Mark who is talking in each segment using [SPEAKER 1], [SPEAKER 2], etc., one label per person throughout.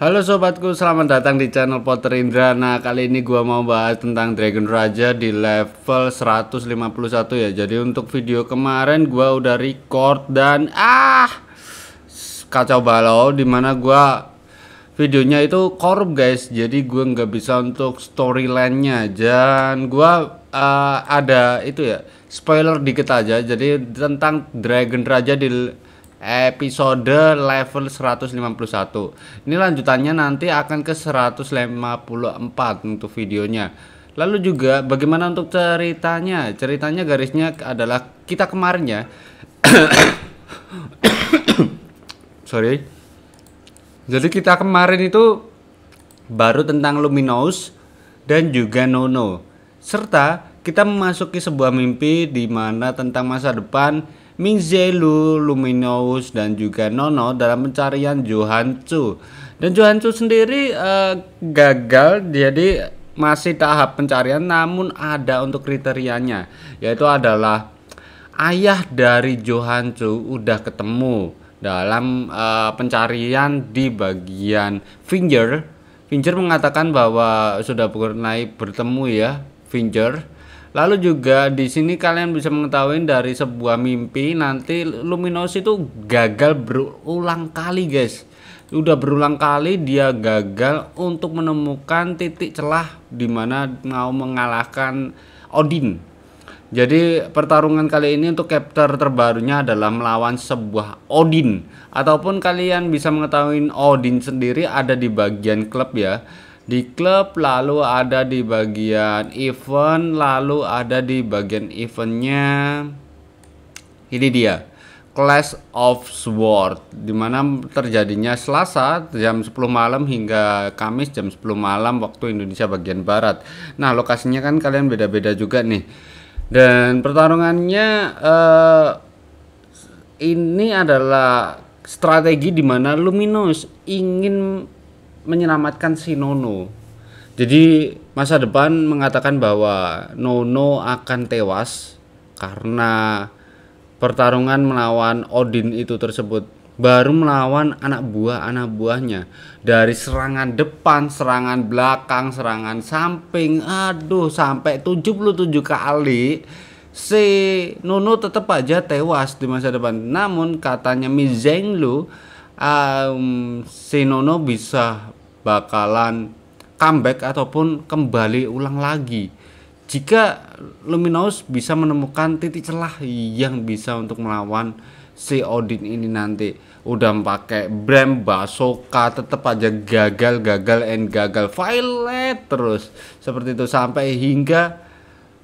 [SPEAKER 1] Halo sobatku, selamat datang di channel Potter Indra. Nah, kali ini gua mau bahas tentang Dragon Raja di level 151 ya. Jadi untuk video kemarin gua udah record dan ah kacau balau dimana gua videonya itu korup guys. Jadi gua nggak bisa untuk storyline-nya dan gua uh, ada itu ya spoiler dikit aja. Jadi tentang Dragon Raja di episode level 151 ini lanjutannya nanti akan ke 154 untuk videonya lalu juga bagaimana untuk ceritanya ceritanya garisnya adalah kita kemarin ya sorry jadi kita kemarin itu baru tentang Luminous dan juga Nono serta kita memasuki sebuah mimpi di mana tentang masa depan Minzelu, Luminous dan juga Nono dalam pencarian Johan Chu. Dan Johan Chu sendiri uh, gagal jadi masih tahap pencarian namun ada untuk kriterianya yaitu adalah ayah dari Johan Chu udah ketemu dalam uh, pencarian di bagian Finger. Finger mengatakan bahwa sudah pernah bertemu ya Finger Lalu juga di sini kalian bisa mengetahui dari sebuah mimpi nanti Luminos itu gagal berulang kali guys. Udah berulang kali dia gagal untuk menemukan titik celah di mana mau mengalahkan Odin. Jadi pertarungan kali ini untuk chapter terbarunya adalah melawan sebuah Odin ataupun kalian bisa mengetahui Odin sendiri ada di bagian klub ya di klub lalu ada di bagian event lalu ada di bagian eventnya ini dia Clash of Sword dimana terjadinya Selasa jam 10 malam hingga Kamis jam 10 malam waktu Indonesia bagian Barat nah lokasinya kan kalian beda-beda juga nih dan pertarungannya eh, ini adalah strategi di mana Luminous ingin menyelamatkan si Nono. Jadi masa depan mengatakan bahwa Nono akan tewas karena pertarungan melawan Odin itu tersebut baru melawan anak buah anak buahnya dari serangan depan, serangan belakang, serangan samping. Aduh, sampai 77 kali si Nono tetap aja tewas di masa depan. Namun katanya Mi Lu um, Nono bisa bakalan comeback ataupun kembali ulang lagi jika Luminous bisa menemukan titik celah yang bisa untuk melawan si Odin ini nanti udah pakai brem Basoka tetap aja gagal gagal and gagal Violet terus seperti itu sampai hingga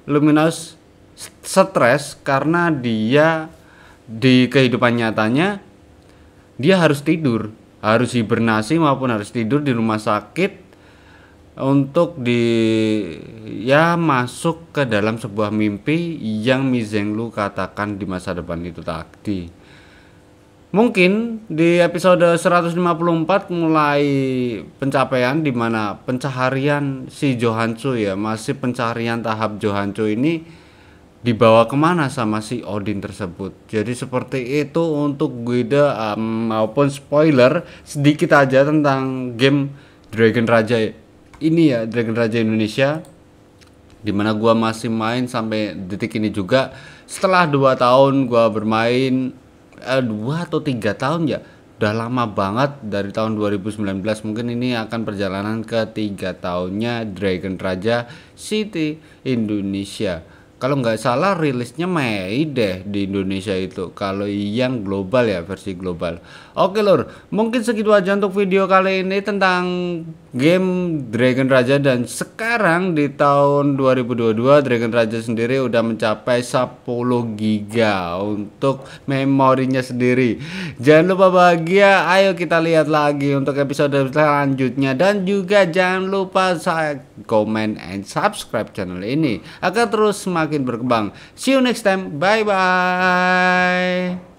[SPEAKER 1] Luminous stres karena dia di kehidupan nyatanya dia harus tidur, harus hibernasi maupun harus tidur di rumah sakit untuk di ya masuk ke dalam sebuah mimpi yang Mizeng Lu katakan di masa depan itu tadi. Mungkin di episode 154 mulai pencapaian di mana pencaharian si Johansu ya masih pencaharian tahap Johansu ini dibawa kemana sama si Odin tersebut. Jadi seperti itu untuk Guida um, maupun spoiler sedikit aja tentang game Dragon Raja ini ya Dragon Raja Indonesia dimana gua masih main sampai detik ini juga setelah dua tahun gua bermain eh, dua atau tiga tahun ya udah lama banget dari tahun 2019 mungkin ini akan perjalanan ketiga tahunnya Dragon Raja City Indonesia kalau nggak salah rilisnya Mei deh di Indonesia itu kalau yang global ya versi global oke lor mungkin segitu aja untuk video kali ini tentang game Dragon Raja dan sekarang di tahun 2022 Dragon Raja sendiri udah mencapai 10 giga untuk memorinya sendiri jangan lupa bahagia ayo kita lihat lagi untuk episode selanjutnya dan juga jangan lupa saya komen and subscribe channel ini agar terus semakin semakin berkembang. See you next time. Bye bye.